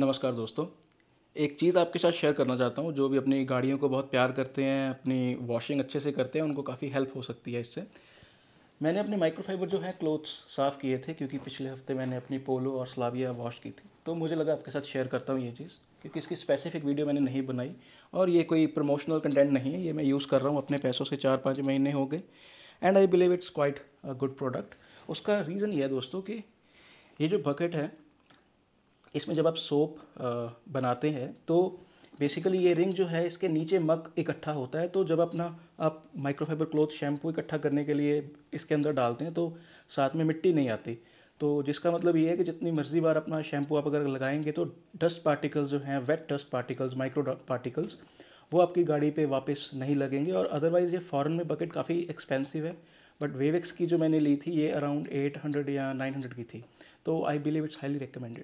नमस्कार दोस्तों एक चीज़ आपके साथ शेयर करना चाहता हूँ जो भी अपनी गाड़ियों को बहुत प्यार करते हैं अपनी वॉशिंग अच्छे से करते हैं उनको काफ़ी हेल्प हो सकती है इससे मैंने अपने माइक्रोफाइबर जो है क्लोथ्स साफ़ किए थे क्योंकि पिछले हफ्ते मैंने अपनी पोलो और स्लाविया वॉश की थी तो मुझे लगा आपके साथ शेयर करता हूँ ये चीज़ क्योंकि इसकी स्पेसिफिक वीडियो मैंने नहीं बनाई और ये कोई प्रमोशनल कंटेंट नहीं है ये मैं यूज़ कर रहा हूँ अपने पैसों से चार पाँच महीने हो गए and I believe it's quite a good product उसका रीज़न ये है दोस्तों कि ये जो बकेट है इसमें जब आप सोप बनाते हैं तो बेसिकली ये रिंग जो है इसके नीचे मक इकट्ठा होता है तो जब अपना आप माइक्रोफाइबर क्लोथ शैम्पू इकट्ठा करने के लिए इसके अंदर डालते हैं तो साथ में मिट्टी नहीं आती तो जिसका मतलब ये है कि जितनी मर्जी बार अपना शैम्पू आप अगर लगाएंगे तो डस्ट पार्टिकल्स जो हैं wet dust particles micro particles वो आपकी गाड़ी पे वापस नहीं लगेंगे और अदरवाइज़ ये फ़ॉरन में बकेट काफ़ी एक्सपेंसिव है बट वेवेक्स की जो मैंने ली थी ये अराउंड एट हंड्रेड या नाइन हंड्रेड की थी तो I believe it's highly recommended